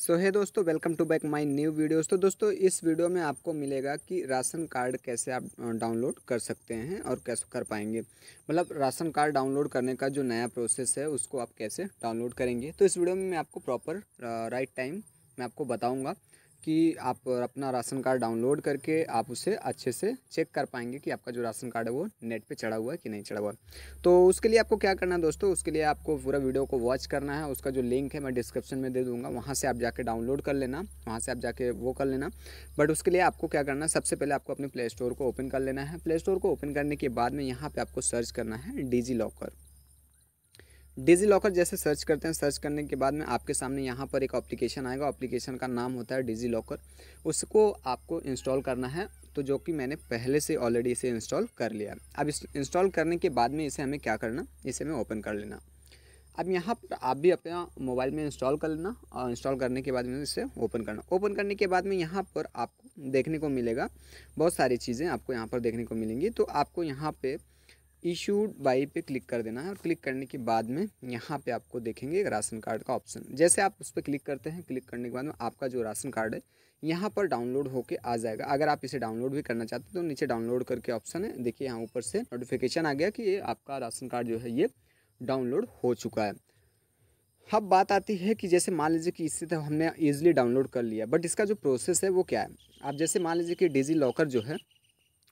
सो है दोस्तों welcome to back my new videos तो दोस्तों इस वीडियो में आपको मिलेगा कि राशन कार्ड कैसे आप डाउनलोड कर सकते हैं और कैसे कर पाएंगे मतलब राशन कार्ड डाउनलोड करने का जो नया प्रोसेस है उसको आप कैसे डाउनलोड करेंगे तो इस वीडियो में मैं आपको प्रॉपर राइट टाइम मैं आपको बताऊँगा कि आप अपना राशन कार्ड डाउनलोड करके आप उसे अच्छे से चेक कर पाएंगे कि आपका जो राशन कार्ड है वो नेट पे चढ़ा हुआ है कि नहीं चढ़ा हुआ तो उसके लिए आपको क्या करना है दोस्तों उसके लिए आपको पूरा वीडियो को वॉच करना है उसका जो लिंक है मैं डिस्क्रिप्शन में दे दूंगा वहाँ से आप जाके डाउनलोड कर लेना वहाँ से आप जाके वो कर लेना बट उसके लिए आपको क्या करना है सबसे पहले आपको अपने प्ले स्टोर को ओपन कर लेना है प्ले स्टोर को ओपन करने के बाद में यहाँ पर आपको सर्च करना है डिजी लॉकर डिजी लॉकर जैसे सर्च करते हैं सर्च करने के बाद में आपके सामने यहाँ पर एक एप्लीकेशन आएगा एप्लीकेशन का नाम होता है डिजी लॉकर उसको आपको इंस्टॉल करना है तो जो कि मैंने पहले से ऑलरेडी इसे इंस्टॉल कर लिया अब इस इंस्टॉल करने के बाद में इसे हमें क्या करना इसे हमें ओपन कर लेना अब यहाँ पर आप भी अपना मोबाइल में इंस्टॉल कर लेना और इंस्टॉल करने के बाद में इसे ओपन करना ओपन करने के बाद में यहाँ पर आपको देखने को मिलेगा बहुत सारी चीज़ें आपको यहाँ पर देखने को मिलेंगी तो आपको यहाँ पर इशूड बाई पे क्लिक कर देना है और क्लिक करने के बाद में यहाँ पे आपको देखेंगे एक राशन कार्ड का ऑप्शन जैसे आप उस पर क्लिक करते हैं क्लिक करने के बाद में आपका जो राशन कार्ड है यहाँ पर डाउनलोड होके आ जाएगा अगर आप इसे डाउनलोड भी करना चाहते हैं तो नीचे डाउनलोड करके ऑप्शन है देखिए यहाँ ऊपर से नोटिफिकेशन आ गया कि ये आपका राशन कार्ड जो है ये डाउनलोड हो चुका है अब बात आती है कि जैसे मान लीजिए कि इससे तो हमने ईजिली डाउनलोड कर लिया बट इसका जो प्रोसेस है वो क्या है आप जैसे मान लीजिए कि डिजी लॉकर जो है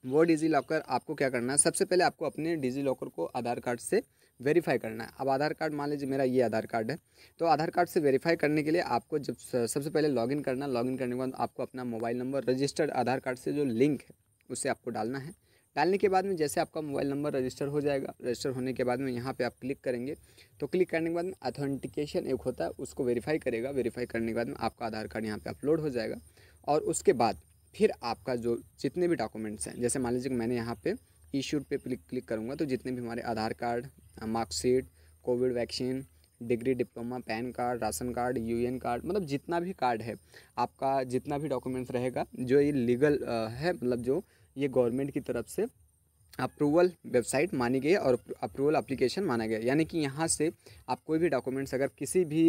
वो डिजी लॉकर आपको क्या करना है सबसे पहले आपको अपने डिजी लॉकर को आधार कार्ड से वेरीफाई करना है अब आधार कार्ड मान लीजिए मेरा ये आधार कार्ड है तो आधार कार्ड से वेरीफाई करने के लिए आपको जब सबसे पहले लॉगिन करना लॉगिन करने के बाद आपको अपना mobile number registered Aadhaar card से जो लिंक है उसे आपको डालना है डालने के बाद में जैसे आपका मोबाइल नंबर रजिस्टर हो जाएगा रजिस्टर होने के बाद में यहाँ पे आप क्लिक करेंगे तो क्लिक करने के बाद में अथेंटिकेशन एक होता है उसको वेरीफाई करेगा वेरीफाई करने के बाद में आपका आधार कार्ड यहाँ पे अपलोड हो जाएगा और उसके बाद फिर आपका जो जितने भी डॉक्यूमेंट्स हैं जैसे मान लीजिए कि मैंने यहाँ पे ईशूड पे क्लिक क्लिक करूँगा तो जितने भी हमारे Aadhaar card marksheet covid vaccine degree diploma PAN card ration card UN card मतलब जितना भी कार्ड है आपका जितना भी डॉक्यूमेंट्स रहेगा जो ये लीगल है मतलब जो ये गवर्नमेंट की तरफ से अप्रूवल वेबसाइट मानी गई और अप्रूवल अप्लीकेशन माना गया यानी कि यहाँ से आप कोई भी डॉक्यूमेंट्स अगर किसी भी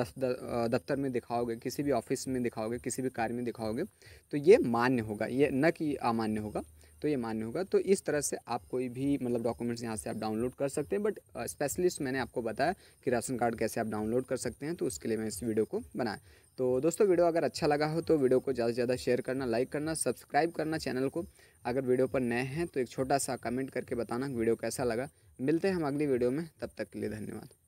दफ्तर में दिखाओगे किसी भी ऑफिस में दिखाओगे किसी भी कार्य में दिखाओगे तो ये मान्य होगा ये न कि अमान्य होगा तो ये मान्य होगा तो इस तरह से आप कोई भी मतलब डॉक्यूमेंट्स यहाँ से आप डाउनलोड कर सकते हैं बट स्पेशलिस्ट मैंने आपको बताया कि राशन कार्ड कैसे आप डाउनलोड कर सकते हैं तो उसके लिए मैं इस वीडियो को बनाया तो दोस्तों वीडियो अगर अच्छा लगा हो तो वीडियो को ज़्यादा से ज़्यादा शेयर करना लाइक करना सब्सक्राइब करना चैनल को अगर वीडियो पर नए हैं तो एक छोटा सा कमेंट करके बताना वीडियो कैसा लगा मिलते हैं हम अगली वीडियो में तब तक के लिए धन्यवाद